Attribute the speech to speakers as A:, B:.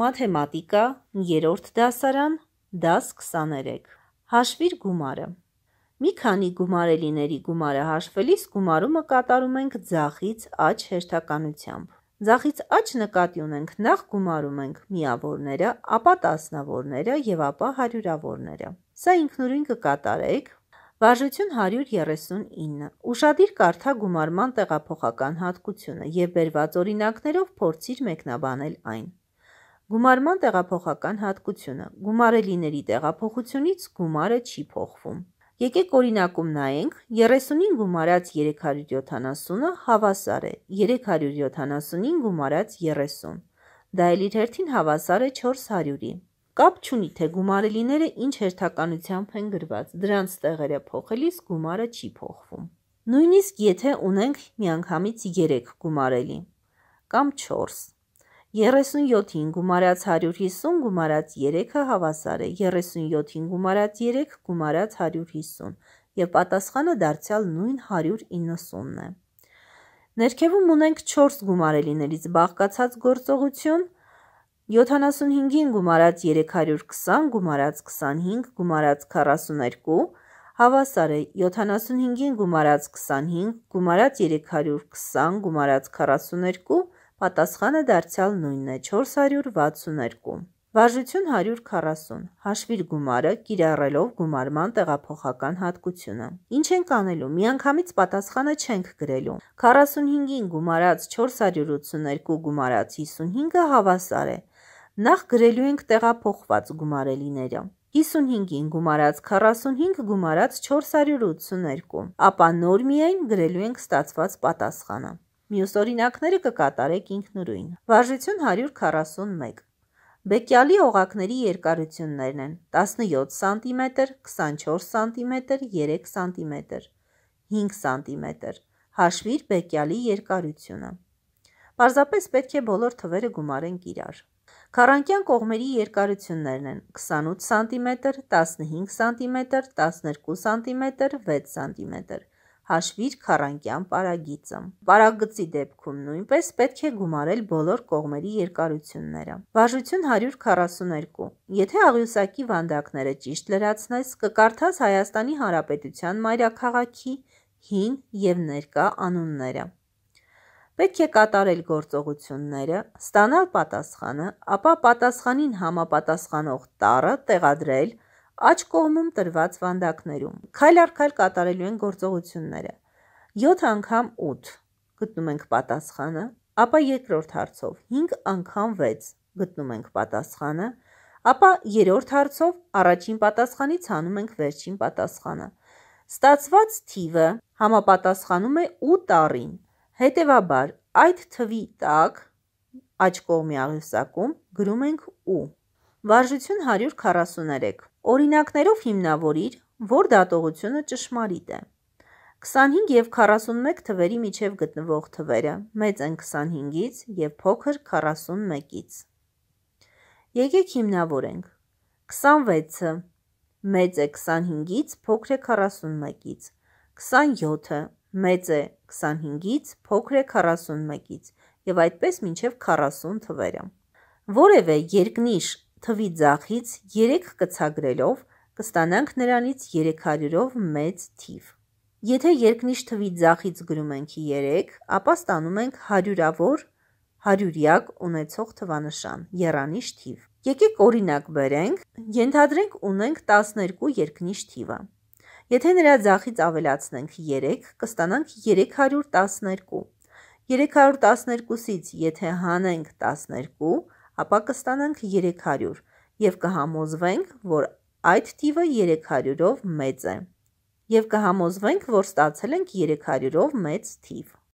A: մաթեմատիկա, երրորդ դասարան, դաս 23։ Հաշվիր գումարը։ Մի քանի գումարելիների գումարը հաշվելիս գումարումը կատարում ենք ձախից աջ հերթականությամբ։ Ձախից աջ նկատի ունենք նախ գումարում ենք միավորները, ապա տասնավորները եւ ապա հարյուրավորները։ Սա ինքնուրույն կկատարեք Վարժություն 139։ Ուշադիր կարդա գումարման տեղափոխական հատկությունը եւ բերված օրինակներով փորձիր մեկնաբանել այն։ Գումարման տեղափոխական հատկությունը. գումարելիների տեղափոխությունից գումարը չի փոխվում։ Եկեք օրինակում նայենք 30-ին գումարած 370-ը հավասար է 370-ին գումարած 30։ Դա էլ իր հերթին հավասար է 400-ի։ Կապ չունի, թե գումարելիները ինչ հերթականությամբ են գրված, դրանց տեղերը փոխելիս գումարը չի փոխվում։ Նույնիսկ եթե ունենք միանգամից 3 գումարելի կամ 4, 37-ին գումարած 150 գումարած 3-ը հավասար է 37-ին գումարած 3 գումարած 150 եւ պատասխանը դարձյալ նույն 190-ն է։ Ներքևում ունենք 4 գումարելիներից բաղկացած գործողություն 75-ին գումարած 320 գումարած 25 գումարած 42 հավասար է 75-ին գումարած 25 գումարած 320 գումարած 42 Պատասխանը դարձյալ նույնն է 462։ Վարժություն 140։ Հաշվիր գումարը կիրառելով գումարման տեղափոխական հատկությունը։ Ինչ ենք անելու։ Միանգամից պատասխանը չենք գրելու։ 45-ին գումարած 482 գումարած 55-ը հավասար է։ Նախ գրելու ենք տեղափոխված գումարելիները։ 55-ին գումարած 45 գումարած 482, ապա նոր միայն գրելու ենք ստացված պատասխանը։ Մյուս օրինակները կկատարեք ինքնուրույն։ Վարժություն 141։ Բեկյալի օղակների երկարություններն են 17 սմ, 24 սմ, 3 սմ, 5 սմ։ Հաշվիր բեկյալի երկարությունը։ Պարզապես պետք է բոլոր թվերը գումարենք իրար։ Քառանկյան կողմերի երկարություններն են 28 սմ, 15 սմ, 12 սմ, 6 սմ։ Հաշվիր քառանկյան պարագիծը։ Պարագծի դեպքում նույնպես պետք է գումարել բոլոր կողմերի երկարությունները։ Բաժություն 142։ Եթե աղյուսակի վանդակները ճիշտ լրացնես, կկարդաս Հայաստանի Հանրապետության մայրաքաղաքի հին եւ ներկա անունները։ Պետք է կատարել գործողությունները, ստանալ պատասխանը, ապա պատասխանին համապատասխանող տառը տեղադրել աջ կողմում տրված վանդակներում։ Քայլ առ քայլ կատարելու են գործողությունները։ 7 անգամ 8 գտնում ենք պատասխանը, ապա երկրորդ հարցով 5 անգամ 6 գտնում ենք պատասխանը, ապա երրորդ հարցով առաջին պատասխանից հանում ենք վերջին պատասխանը։ Ստացված թիվը համապատասխանում է 8 տարին։ Հետևաբար, այդ թվի տակ աջ կողմի աղյուսակում գրում ենք 8 Վարժություն 143 Օրինակներով հիմնավորիր, որ դատողությունը ճշմարիտ է։ 25 եւ 41 թվերի միջև գտնվող թվերը մեծ են 25-ից եւ փոքր 41-ից։ Եկեք հիմնավորենք։ 26-ը մեծ է 25-ից, փոքր է 41-ից։ 27-ը մեծ է 25-ից, փոքր է 41-ից եւ այդպես մինչեւ 40 թվերը։ Որևէ երկնիշ թվի ձախից 3 կցագրելով կստանանք նրանից 300-ով մեծ թիվ։ Եթե երկնիշ թվի ձախից գրում ենք 3, ապա ստանում ենք հարյուրավոր հարյուրյակ ունեցող թվանշան, երանիշ թիվ։ Եկեք օրինակ բերենք, ենթադրենք ունենք 12 երկնիշ թիվը։ Եթե նրա ձախից ավելացնենք 3, կստանանք 312։ 312-ից եթե հանենք 12, ապա կստանանք 300 եւ կհամոզվենք, որ այդ տիվը 300-ով մեծ է։ Եվ կհամոզվենք, որ ստացել ենք 300-ով մեծ թիվ։